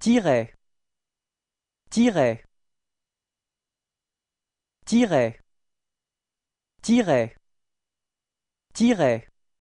tirer tirer tirer tirer tirez.